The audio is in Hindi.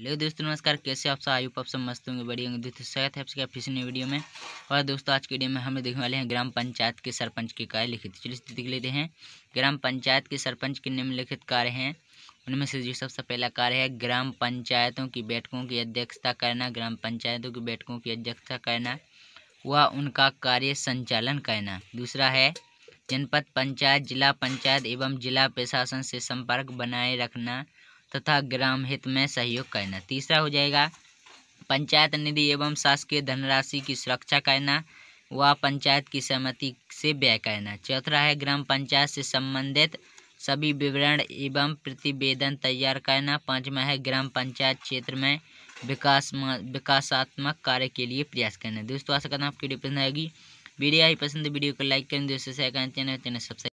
ले दोस्तों नमस्कार कैसे आप सब आयुप आप सब मस्त होंगे बढ़िया होंगे दोस्तों स्वागत है आपके फिर नई वीडियो में और दोस्तों आज की वीडियो में हम देखने वाले हैं ग्राम पंचायत के सरपंच की कार्य लिखित चलिए देख लेते हैं ग्राम पंचायत के सरपंच के निम्नलिखित कार्य हैं उनमें से जो सबसे पहला कार्य है ग्राम पंचायतों की बैठकों की अध्यक्षता करना ग्राम पंचायतों की बैठकों की अध्यक्षता करना व उनका कार्य संचालन करना दूसरा है जनपद पंचायत जिला पंचायत एवं जिला प्रशासन से संपर्क बनाए रखना तथा ग्राम हित में सहयोग करना तीसरा हो जाएगा पंचायत निधि एवं शासकीय धनराशि की सुरक्षा करना व पंचायत की सहमति से व्यय करना चौथा है ग्राम पंचायत से संबंधित सभी विवरण एवं प्रतिवेदन तैयार करना पाँचवा है ग्राम पंचायत क्षेत्र में विकास विकासात्मक कार्य के लिए प्रयास करना दोस्तों आशा करना आपकी पसंद आएगी वीडियो आई पसंद वीडियो को लाइक करें दोस्तों करें चैनल चैनल सब्सक्राइब